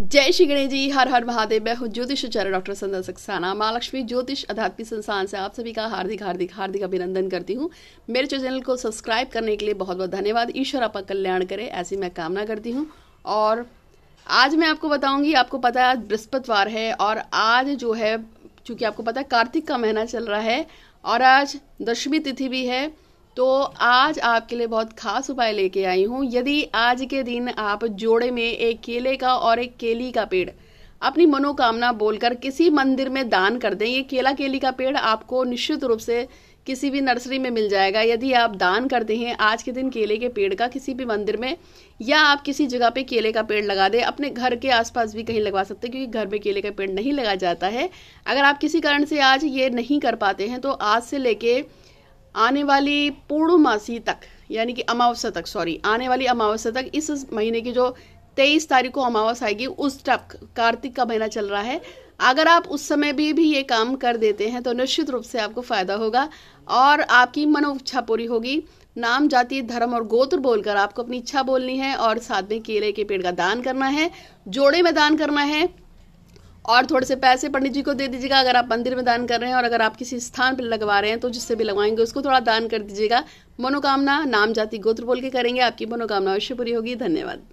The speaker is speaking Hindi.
जय श्री गणेश जी हर हर महादेव मैं हूँ ज्योतिष आचार्य डॉक्टर संदा सक्साना माँ लक्ष्मी ज्योतिष अध्यात्मिक संस्थान से आप सभी का हार्दिक हार्दिक हार्दिक अभिनंदन करती हूँ मेरे चैनल को सब्सक्राइब करने के लिए बहुत बहुत धन्यवाद ईश्वर आपका कल्याण करे ऐसी मैं कामना करती हूँ और आज मैं आपको बताऊंगी आपको पता है आज बृहस्पतिवार है और आज जो है चूंकि आपको पता है कार्तिक का महीना चल रहा है और आज दशमी तिथि भी है तो आज आपके लिए बहुत खास उपाय लेके आई हूँ यदि आज के दिन आप जोड़े में एक केले का और एक केली का पेड़ अपनी मनोकामना बोलकर किसी मंदिर में दान कर दें ये केला केली का पेड़ आपको निश्चित रूप से किसी भी नर्सरी में मिल जाएगा यदि आप दान करते हैं आज के दिन केले के पेड़ का किसी भी मंदिर में या आप किसी जगह पे केले का पेड़ लगा दें अपने घर के आसपास भी कहीं लगवा सकते हैं क्योंकि घर में केले का पेड़ नहीं लगाया जाता है अगर आप किसी कारण से आज ये नहीं कर पाते हैं तो आज से लेके आने वाली पूर्णमासी तक यानी कि अमावस्या तक सॉरी आने वाली अमावस्या तक इस महीने की जो तेईस तारीख को अमावस्या आएगी उस तक कार्तिक का महीना चल रहा है अगर आप उस समय भी भी ये काम कर देते हैं तो निश्चित रूप से आपको फायदा होगा और आपकी इच्छा पूरी होगी नाम जाति धर्म और गोत्र बोलकर आपको अपनी इच्छा बोलनी है और साथ में केले के पेड़ का दान करना है जोड़े में दान करना है और थोड़े से पैसे पंडित जी को दे दीजिएगा अगर आप मंदिर में दान कर रहे हैं और अगर आप किसी स्थान पर लगवा रहे हैं तो जिससे भी लगवाएंगे उसको थोड़ा दान कर दीजिएगा मनोकामना नाम जाति गोत्र बोल के करेंगे आपकी मनोकामना अवश्य पूरी होगी धन्यवाद